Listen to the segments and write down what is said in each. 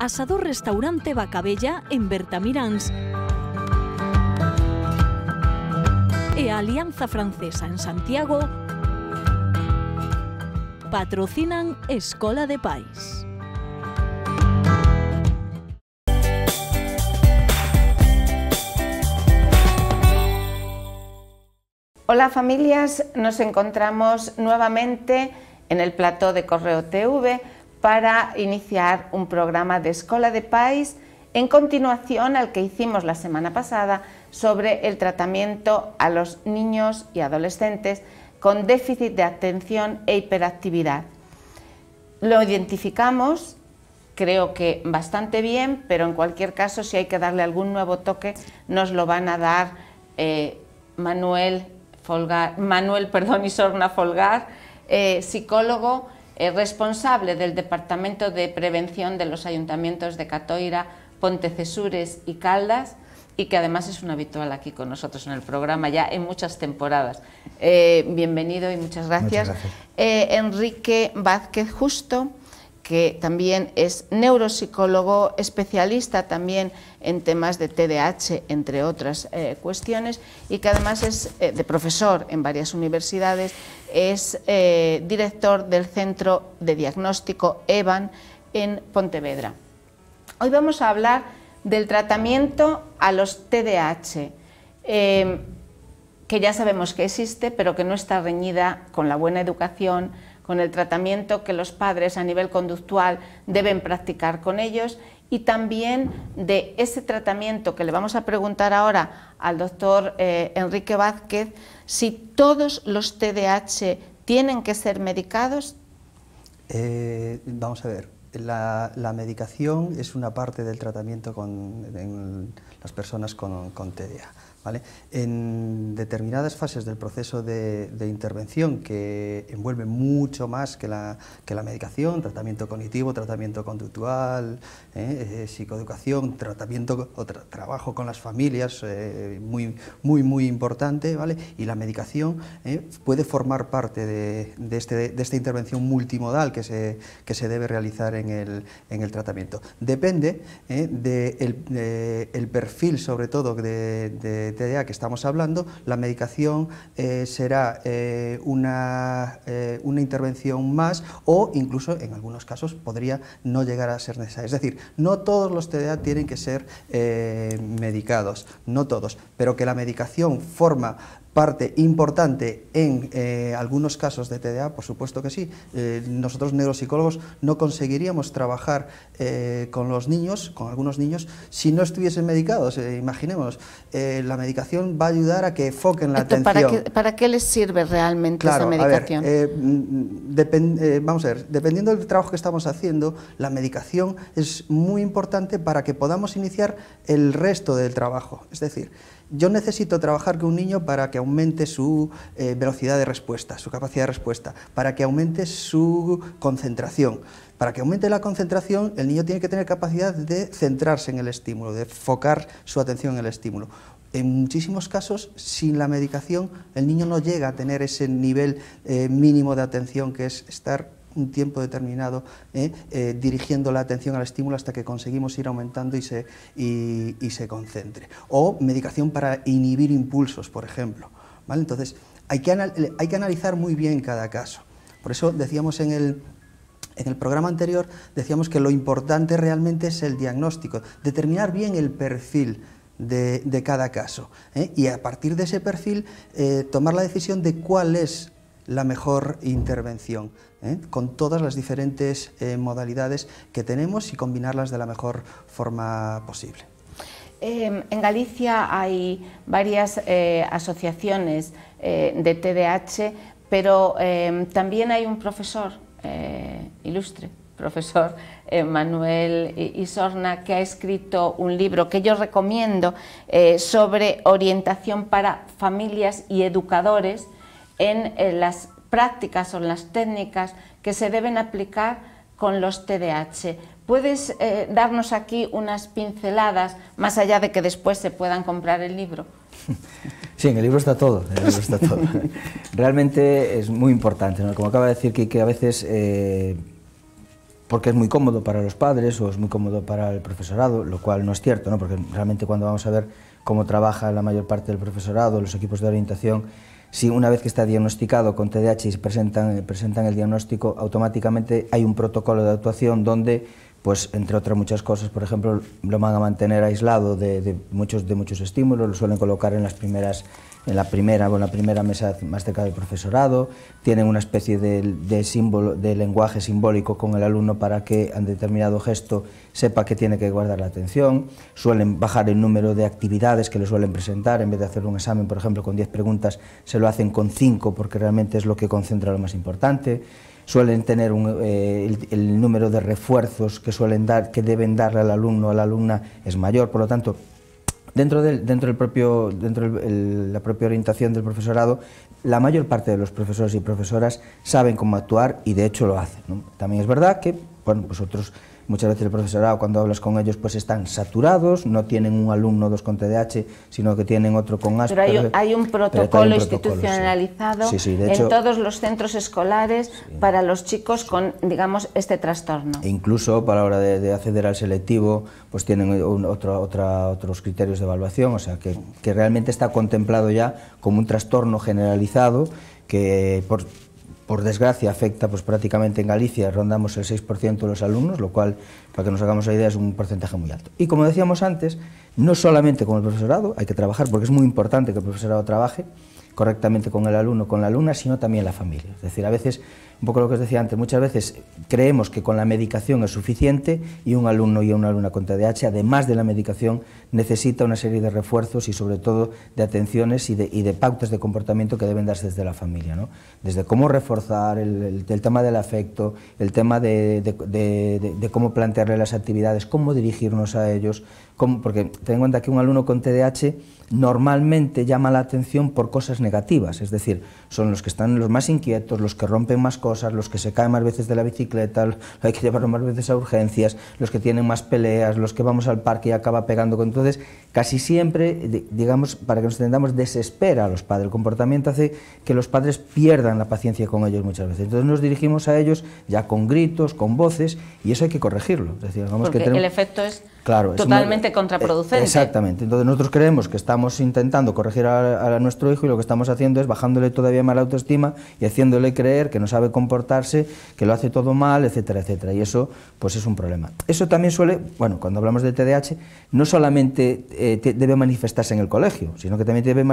Asador Restaurante Bacabella en Bertamiráns. E Alianza Francesa en Santiago patrocinan Escola de País. Hola familias, nos encontramos nuevamente en el plató de Correo TV para iniciar un programa de escola de país en continuación al que hicimos la semana pasada sobre el tratamiento a los niños y adolescentes con déficit de atención e hiperactividad. Lo identificamos, creo que bastante bien, pero en cualquier caso si hay que darle algún nuevo toque nos lo van a dar eh, Manuel, Folgar, Manuel Folgar, eh, psicólogo responsable del Departamento de Prevención de los Ayuntamientos de Catoira, Pontecesures y Caldas, y que además es un habitual aquí con nosotros en el programa, ya en muchas temporadas. Eh, bienvenido y muchas gracias. Eh, Enrique Vázquez Justo que también es neuropsicólogo, especialista también en temas de TDAH, entre otras eh, cuestiones, y que además es eh, de profesor en varias universidades, es eh, director del Centro de Diagnóstico EVAN en Pontevedra. Hoy vamos a hablar del tratamiento a los TDAH, em, que ya sabemos que existe, pero que no está reñida con la buena educación, con el tratamiento que los padres a nivel conductual deben practicar con ellos y también de ese tratamiento que le vamos a preguntar ahora al doctor eh, Enrique Vázquez, si todos los TDAH tienen que ser medicados. Eh, vamos a ver, la, medicación es una parte del tratamiento con en las personas con, con TDA. ¿vale? En determinadas fases del proceso de, intervención que envuelve mucho más que la, que la medicación, tratamiento cognitivo, tratamiento conductual, ¿eh? Eh, psicoeducación, tratamiento o trabajo con las familias, eh, muy, muy, muy importante, ¿vale? y la medicación puede formar parte de, este, de, esta intervención multimodal que se, que se debe realizar en el, en el tratamiento. Depende del el perfil, sobre todo, de TDA que estamos hablando, la medicación eh, será eh, una, eh, una, intervención más o incluso en algunos casos podría no llegar a ser necesaria. Es decir, no todos los TDA tienen que ser medicados, no todos, pero que la medicación forma parte importante en eh, algunos casos de TDA, por supuesto que sí. Eh, nosotros neuropsicólogos no conseguiríamos trabajar eh, con los niños, con algunos niños, si no estuviesen medicados. imaginemos, la medicación va a ayudar a que foquen la atención. ¿para qué, les sirve realmente esa medicación? vamos a ver, dependiendo del trabajo que estamos haciendo, la medicación es muy importante para que podamos iniciar el resto del trabajo. Es decir, yo necesito trabajar con un niño para que aumente su eh, velocidad de respuesta, su capacidad de respuesta, para que aumente su concentración. Para que aumente la concentración, el niño tiene que tener capacidad de centrarse en el estímulo, de focar su atención en el estímulo. En muchísimos casos, sin la medicación, el niño no llega a tener ese nivel eh, mínimo de atención que es estar un tiempo determinado ¿eh? Eh, dirigiendo la atención al estímulo hasta que conseguimos ir aumentando y se, y, se concentre. O medicación para inhibir impulsos, por ejemplo. Entonces, hay que, hay que analizar muy bien cada caso. Por eso decíamos en el, en el programa anterior, decíamos que lo importante realmente es el diagnóstico, determinar bien el perfil de, cada caso ¿eh? y a partir de ese perfil tomar la decisión de cuál es la mejor intervención, ¿eh? con todas las diferentes eh, modalidades que tenemos y combinarlas de la mejor forma posible. Em, en Galicia hay varias eh, asociaciones de TDAH, pero em, también hay un profesor ilustre, profesor Manuel Isorna, que ha escrito un libro que yo recomiendo sobre orientación para familias y educadores en eh, las prácticas o las técnicas que se deben aplicar con los TDAH. ¿Puedes eh, darnos aquí unas pinceladas, más allá de que después se puedan comprar el libro? Sí, en el libro está todo. Realmente es muy importante, como acaba de decir que, a veces, eh, porque es muy cómodo para los padres o es muy cómodo para el profesorado, lo cual no es cierto, ¿no? porque realmente cuando vamos a ver cómo trabaja la mayor parte del profesorado, los equipos de orientación, si una vez que está diagnosticado con TDAH y presentan, presentan el diagnóstico, automáticamente hay un protocolo de actuación donde, pues entre otras muchas cosas, por ejemplo, lo van a mantener aislado de muchos, de muchos estímulos, lo suelen colocar en las primeras en la primera, con la primera mesa más cerca del profesorado, tienen una especie de, símbolo, de lenguaje simbólico con el alumno para que en determinado gesto sepa que tiene que guardar la atención, suelen bajar el número de actividades que le suelen presentar, en vez de hacer un examen, por ejemplo, con 10 preguntas, se lo hacen con 5 porque realmente es lo que concentra lo más importante, suelen tener eh, el, número de refuerzos que, suelen dar, que deben darle al alumno o a la alumna es mayor, por lo tanto, Dentro del, propio, dentro la propia orientación del profesorado, la mayor parte de los profesores y profesoras saben cómo actuar y de hecho lo hacen. También es verdad que bueno, pues Muchas veces el profesorado cuando hablas con ellos pues están saturados, no tienen un alumno dos con TDAH, sino que tienen otro con Asperger. E. Pero hay, un protocolo institucionalizado en todos los centros escolares para los chicos con, digamos, este trastorno. E incluso para la hora de, acceder al selectivo pues tienen otros criterios de evaluación, o sea que, que realmente está contemplado ya como un trastorno generalizado que por por desgracia afecta pues prácticamente en Galicia rondamos el 6% de los alumnos, lo cual para que nos hagamos la idea es un porcentaje muy alto. Y como decíamos antes, no solamente con el profesorado, hay que trabajar porque es muy importante que el profesorado trabaje, correctamente con el alumno, con la alumna, sino también la familia. Es decir, a veces, un poco lo que os decía antes, muchas veces creemos que con la medicación es suficiente y un alumno y una alumna con TDAH, además de la medicación, necesita una serie de refuerzos y sobre todo de atenciones y de, pautas de comportamiento que deben darse desde la familia. ¿no? Desde cómo reforzar el, tema del afecto, el tema de, cómo plantearle las actividades, cómo dirigirnos a ellos, porque ten en cuenta que un alumno con TDAH normalmente llama la atención por cosas negativas, es decir, son los que están los más inquietos, los que rompen más cosas, los que se caen más veces de la bicicleta, hay que llevarlo más veces a urgencias, los que tienen más peleas, los que vamos al parque y acaba pegando con... Entonces, casi siempre, digamos, para que nos entendamos, desespera a los padres. El comportamiento hace que los padres pierdan la paciencia con ellos muchas veces. Entonces nos dirigimos a ellos ya con gritos, con voces, y eso hay que corregirlo. Es que el efecto es Claro, totalmente e contraproducente. Exactamente. Entonces nosotros creemos que estamos intentando corregir a, a, nuestro hijo y lo que estamos haciendo es bajándole todavía más la autoestima y haciéndole creer que no sabe comportarse, que lo hace todo mal, etcétera, etcétera. Y eso, pues es un problema. Eso también suele, bueno, cuando hablamos de TDAH, no solamente eh, debe manifestarse en el colegio, sino que también debe,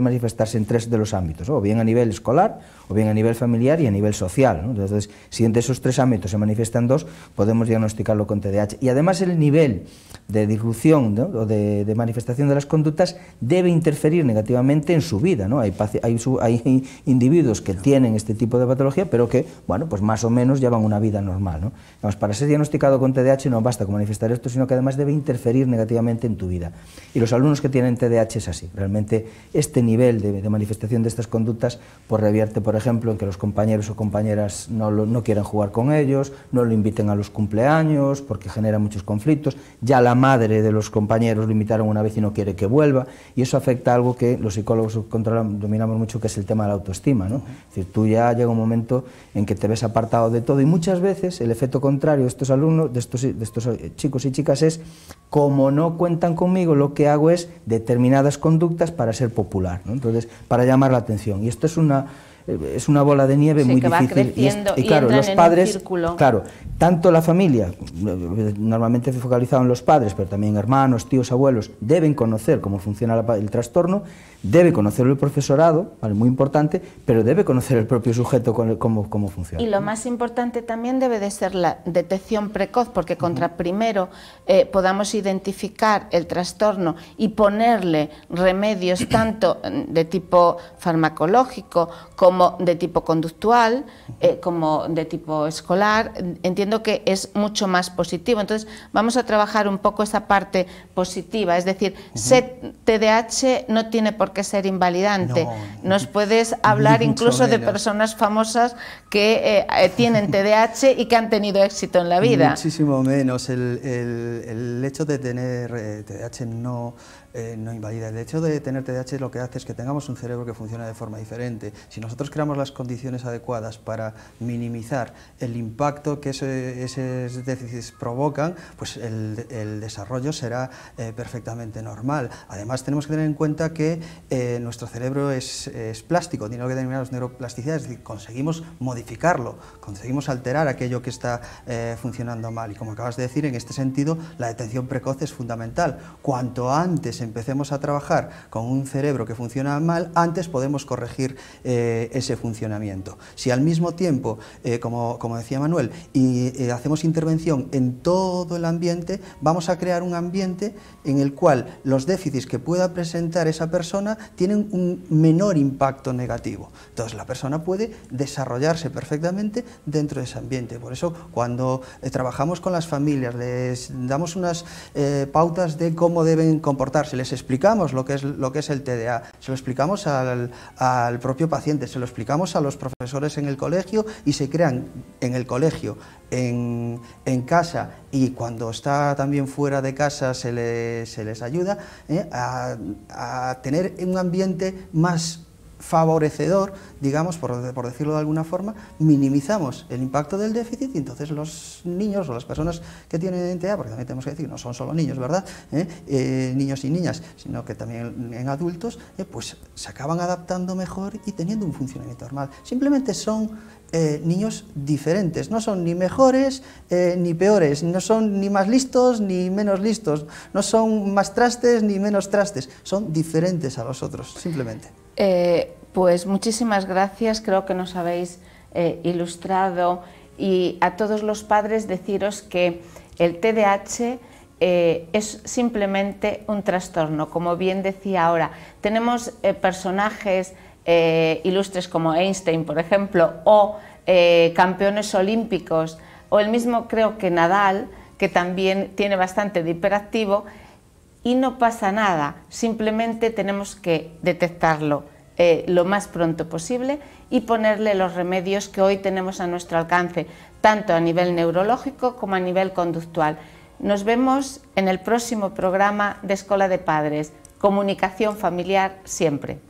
manifestarse en tres de los ámbitos, o bien a nivel escolar, o bien a nivel familiar y a nivel social. Entonces, si entre esos tres ámbitos se manifiestan dos, podemos diagnosticarlo con TDAH. Y además el nivel de disrupción o de manifestación de las conductas debe interferir negativamente en su vida. Hay, hay, hay, individuos que tienen este tipo de patología, pero que, bueno, pues más o menos llevan una vida normal, para ser diagnosticado con TDAH no basta con manifestar esto, sino que además debe interferir negativamente en tu vida. Y los alumnos que tienen TDAH es así. Realmente este nivel de, manifestación de estas conductas pues revierte, por ejemplo, en que los compañeros o compañeras no, quieren no quieran jugar con ellos, no lo inviten a los cumpleaños, porque genera muchos conflictos. Ya la madre de los compañeros lo invitaron una vez y no quiere que vuelva. Y eso afecta algo que los psicólogos controlan dominamos mucho, que es el tema de la autoestima. ¿no? tú ya llega un momento en que te ves apartado de todo y muchas veces el efecto contrario de estos alumnos, de estos, de estos eh, chicos y chicas es, como no cuentan conmigo, lo que hago es determinadas conductas para ser popular, entonces, para llamar la atención. Y esto es una eh, es una bola de nieve muy difícil. y, claro, los padres, claro, tanto la familia, normalmente focalizado en los padres, pero también hermanos, tíos, abuelos, deben conocer cómo funciona el trastorno, debe conocer el profesorado, muy importante, pero debe conocer el propio sujeto cómo, funciona. Y lo más importante también debe de ser la detección precoz, porque contra primero eh, podamos identificar el trastorno y ponerle remedios tanto de tipo farmacológico como de tipo conductual, eh, como de tipo escolar, entiendo que es mucho más positivo. Entonces, vamos a trabajar un poco esa parte positiva, es decir, ser TDAH no tiene por qué ser invalidante. Nos puedes hablar incluso de personas famosas que eh, tienen TDAH y que han tenido éxito en la vida. Muchísimo menos. El, hecho de tener TDAH eh, no... no invalida. El hecho de tener TDAH lo que hace es que tengamos un cerebro que funciona de forma diferente. Si nosotros creamos las condiciones adecuadas para minimizar el impacto que esos déficits provocan, pues el, desarrollo será eh, perfectamente normal. Además, tenemos que tener en cuenta que eh, nuestro cerebro es, plástico, tiene lo que denominamos neuroplasticidad. es decir, conseguimos modificarlo, conseguimos alterar aquello que está eh, funcionando mal. Y como acabas de decir, en este sentido, la detención precoz es fundamental. Cuanto antes empecemos a trabajar con un cerebro que funciona mal, antes podemos corregir ese funcionamiento. Si al mismo tiempo, eh, como, decía Manuel, y, eh, hacemos intervención en todo el ambiente, vamos a crear un ambiente en el cual los déficits que pueda presentar esa persona tienen un menor impacto negativo. Entonces la persona puede desarrollarse perfectamente dentro de ese ambiente. Por eso cuando eh, trabajamos con las familias, les damos unas pautas de cómo deben comportarse, les explicamos lo que es, lo que es el TDA, se lo explicamos al, propio paciente, lo explicamos a los profesores en el colegio y se crean en el colegio, en, casa y cuando está también fuera de casa se, les ayuda eh, a tener un ambiente más favorecedor, digamos, por, decirlo de alguna forma, minimizamos el impacto del déficit y entonces los niños o las personas que tienen identidad, porque también tenemos que decir, no son solo niños, ¿verdad? ¿Eh? Eh, niños y niñas, sino que también en adultos, eh, pues se acaban adaptando mejor y teniendo un funcionamiento normal. Simplemente son niños diferentes, no son ni mejores ni peores, no son ni más listos ni menos listos, no son más trastes ni menos trastes, son diferentes a los otros, simplemente. Eh, pues muchísimas gracias, creo que nos habéis eh, ilustrado y a todos los padres deciros que el TDAH eh, es simplemente un trastorno, como bien decía ahora. Tenemos personajes ilustres como Einstein, por ejemplo, o campeones olímpicos, o el mismo creo que Nadal, que también tiene bastante de hiperactivo y no pasa nada, simplemente tenemos que detectarlo eh, lo más pronto posible y ponerle los remedios que hoy tenemos a nuestro alcance, tanto a nivel neurológico como a nivel conductual. Nos vemos en el próximo programa de Escuela de Padres, Comunicación Familiar siempre.